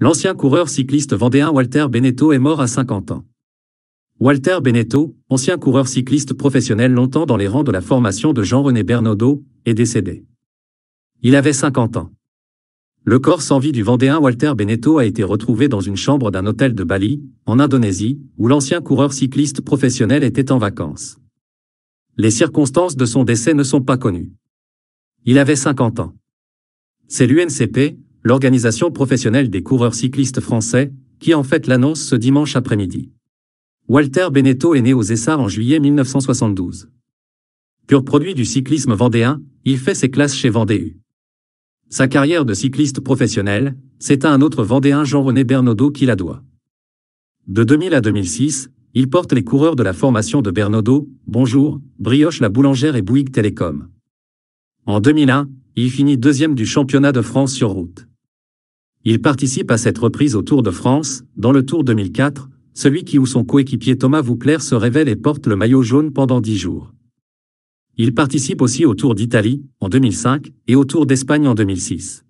L'ancien coureur cycliste vendéen Walter Beneteau est mort à 50 ans. Walter Beneteau, ancien coureur cycliste professionnel longtemps dans les rangs de la formation de Jean-René Bernaudot, est décédé. Il avait 50 ans. Le corps sans vie du Vendéen Walter Beneteau a été retrouvé dans une chambre d'un hôtel de Bali, en Indonésie, où l'ancien coureur cycliste professionnel était en vacances. Les circonstances de son décès ne sont pas connues. Il avait 50 ans. C'est l'UNCP, l'organisation professionnelle des coureurs cyclistes français, qui en fait l'annonce ce dimanche après-midi. Walter Beneteau est né aux Essarts en juillet 1972. Pur produit du cyclisme vendéen, il fait ses classes chez Vendée Sa carrière de cycliste professionnel, c'est à un autre Vendéen Jean-René Bernaudot qui la doit. De 2000 à 2006, il porte les coureurs de la formation de Bernaudot, Bonjour, Brioche la Boulangère et Bouygues Télécom. En 2001, il finit deuxième du championnat de France sur route. Il participe à cette reprise au Tour de France, dans le Tour 2004, celui qui ou son coéquipier Thomas Vouclair se révèle et porte le maillot jaune pendant dix jours. Il participe aussi au Tour d'Italie, en 2005, et au Tour d'Espagne en 2006.